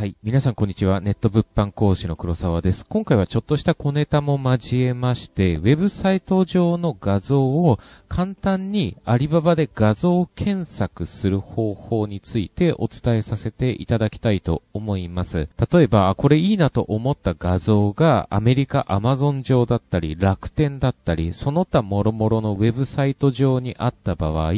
はい。皆さんこんにちは。ネット物販講師の黒沢です。今回はちょっとした小ネタも交えまして、ウェブサイト上の画像を簡単にアリババで画像検索する方法についてお伝えさせていただきたいと思います。例えば、これいいなと思った画像がアメリカアマゾン上だったり、楽天だったり、その他諸々のウェブサイト上にあった場合、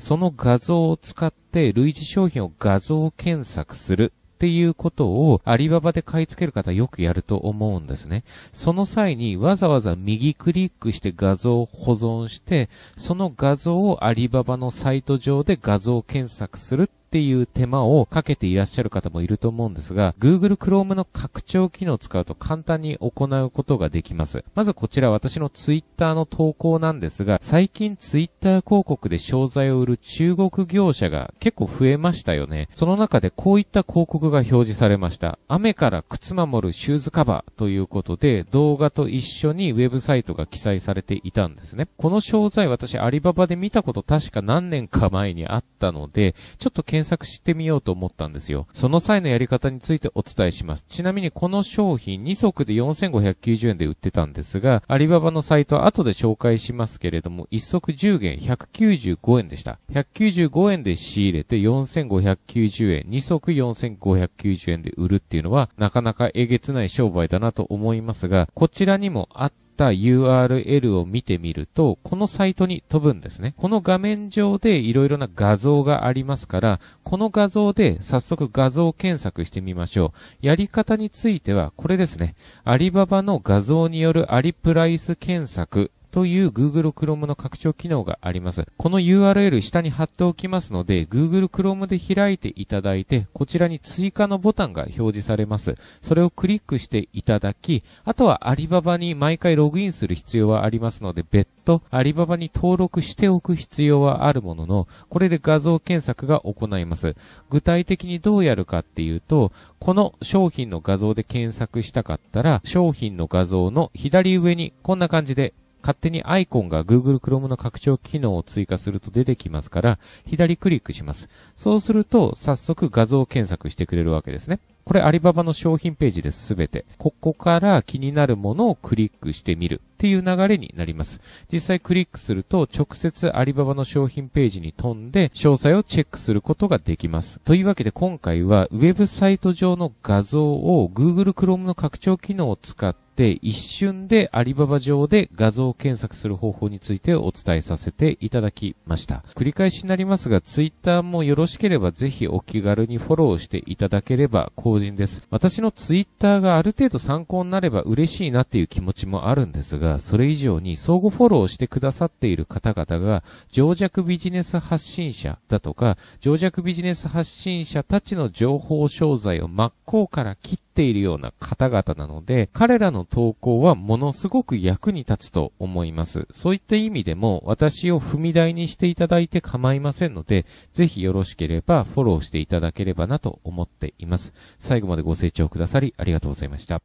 その画像を使って類似商品を画像検索するっていうことをアリババで買い付ける方よくやると思うんですね。その際にわざわざ右クリックして画像を保存して、その画像をアリババのサイト上で画像検索するっていう手間をかけていらっしゃる方もいると思うんですが、Google Chrome の拡張機能を使うと簡単に行うことができます。まずこちら私の Twitter の投稿なんですが、最近 Twitter 広告で商材を売る中国業者が結構増えましたよね。その中でこういった広告が表示されました。雨から靴守るシューズカバーということで、動画と一緒にウェブサイトが記載されていたんですね。この商材私アリババで見たこと確か何年か前にあったので、ちょっと検検索してみようと思ったんですよ。その際のやり方についてお伝えします。ちなみにこの商品2足で4590円で売ってたんですが、アリババのサイトは後で紹介しますけれども、1足10元195円でした。195円で仕入れて4590円、2足4590円で売るっていうのは、なかなかえげつない商売だなと思いますが、こちらにもあって、た URL を見てみると、このサイトに飛ぶんですね。この画面上でいろいろな画像がありますから、この画像で早速画像検索してみましょう。やり方については、これですね。アリババの画像によるアリプライス検索という Google Chrome の拡張機能があります。この URL 下に貼っておきますので、Google Chrome で開いていただいて、こちらに追加のボタンが表示されます。それをクリックしていただき、あとはアリババに毎回ログインする必要はありますので、別途アリババに登録しておく必要はあるものの、これで画像検索が行います。具体的にどうやるかっていうと、この商品の画像で検索したかったら、商品の画像の左上にこんな感じで勝手にアイコンが Google Chrome の拡張機能を追加すると出てきますから、左クリックします。そうすると、早速画像検索してくれるわけですね。これアリババの商品ページです、すべて。ここから気になるものをクリックしてみるっていう流れになります。実際クリックすると直接アリババの商品ページに飛んで詳細をチェックすることができます。というわけで今回はウェブサイト上の画像を Google Chrome の拡張機能を使ってて一瞬でアリババ上で画像検索する方法についてお伝えさせていただきました。繰り返しになりますが、ツイッターもよろしければぜひお気軽にフォローしていただければ幸甚です。私のツイッターがある程度参考になれば嬉しいなっていう気持ちもあるんですが、それ以上に相互フォローしてくださっている方々が、情弱ビジネス発信者だとか、情弱ビジネス発信者たちの情報商材を真っ向から切ってているような方々なので、彼らの投稿はものすごく役に立つと思います。そういった意味でも、私を踏み台にしていただいて構いませんので、ぜひよろしければフォローしていただければなと思っています。最後までご清聴くださりありがとうございました。